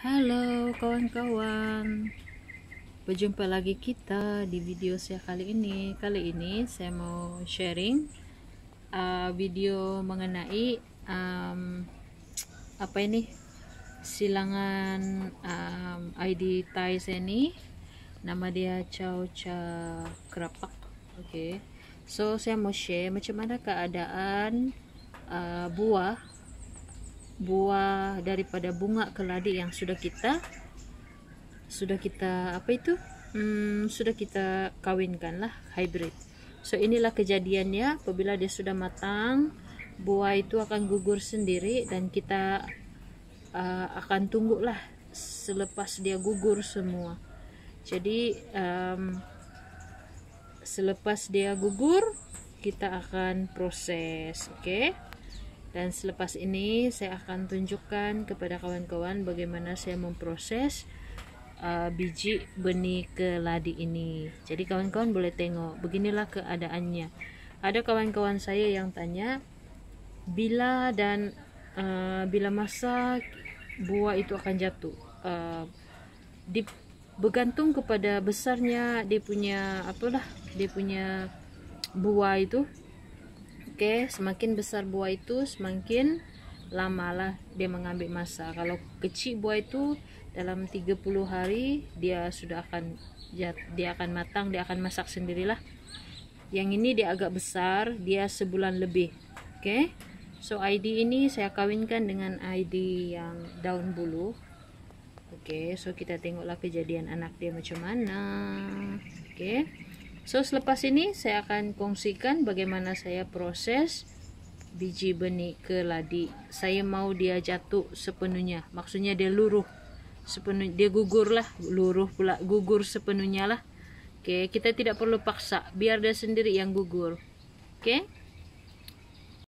Halo kawan-kawan Berjumpa lagi kita di video saya kali ini Kali ini saya mau sharing uh, video mengenai um, Apa ini Silangan um, ID Thai ini Nama dia Chow Cha Krapak Oke okay. So saya mau share macam mana keadaan uh, buah buah daripada bunga keladi yang sudah kita sudah kita apa itu hmm, sudah kita kawinkan lah hybrid so inilah kejadiannya apabila dia sudah matang buah itu akan gugur sendiri dan kita uh, akan tunggu lah selepas dia gugur semua jadi um, selepas dia gugur kita akan proses oke okay? Dan selepas ini saya akan tunjukkan kepada kawan-kawan bagaimana saya memproses uh, biji benih keladi ini. Jadi kawan-kawan boleh tengok, beginilah keadaannya. Ada kawan-kawan saya yang tanya, bila dan uh, bila masa buah itu akan jatuh? Uh, di, bergantung kepada besarnya dia punya apalah, dia punya buah itu Oke, semakin besar buah itu semakin lama lah dia mengambil masa. Kalau kecil buah itu dalam 30 hari dia sudah akan dia akan matang, dia akan masak sendirilah. Yang ini dia agak besar, dia sebulan lebih. Oke. So ID ini saya kawinkan dengan ID yang daun bulu. Oke, so kita tengoklah kejadian anak dia macam mana. Oke. So selepas ini saya akan kongsikan bagaimana saya proses biji benih ke ladi. Saya mau dia jatuh sepenuhnya, maksudnya dia luruh sepenuh, dia gugur lah, luruh pula, gugur sepenuhnya lah. Okay, kita tidak perlu paksa, biar dia sendiri yang gugur. Okay?